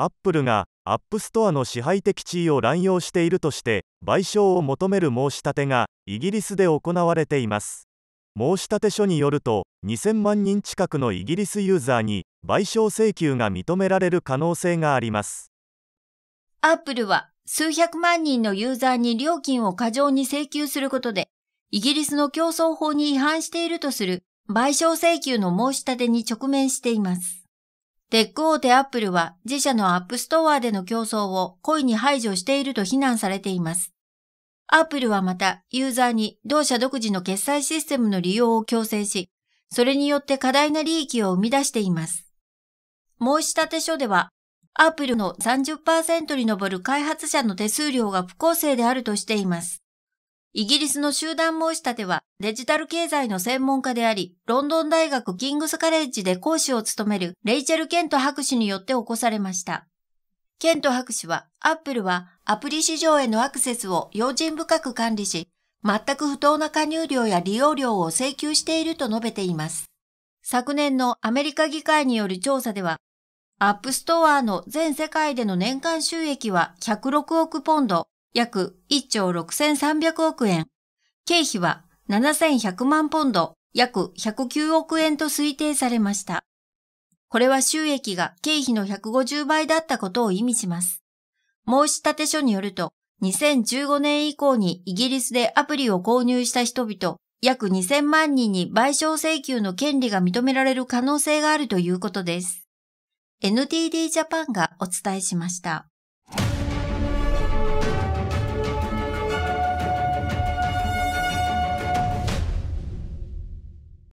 アップルがアップストアの支配的地位を乱用しているとして賠償を求める申し立てがイギリスで行われています申し立て書によると2000万人近くのイギリスユーザーに賠償請求が認められる可能性がありますアップルは数百万人のユーザーに料金を過剰に請求することでイギリスの競争法に違反しているとする賠償請求の申し立てに直面していますテック大手アップルは自社のアップストアでの競争を故意に排除していると非難されています。アップルはまたユーザーに同社独自の決済システムの利用を強制し、それによって過大な利益を生み出しています。申し立て書では、アップルの30%に上る開発者の手数料が不公正であるとしています。イギリスの集団申し立てはデジタル経済の専門家であり、ロンドン大学キングスカレッジで講師を務めるレイチェル・ケント博士によって起こされました。ケント博士は、アップルはアプリ市場へのアクセスを用心深く管理し、全く不当な加入料や利用料を請求していると述べています。昨年のアメリカ議会による調査では、アップストアの全世界での年間収益は106億ポンド、約1兆6300億円、経費は7100万ポンド、約109億円と推定されました。これは収益が経費の150倍だったことを意味します。申立書によると、2015年以降にイギリスでアプリを購入した人々、約2000万人に賠償請求の権利が認められる可能性があるということです。NTD ジャパンがお伝えしました。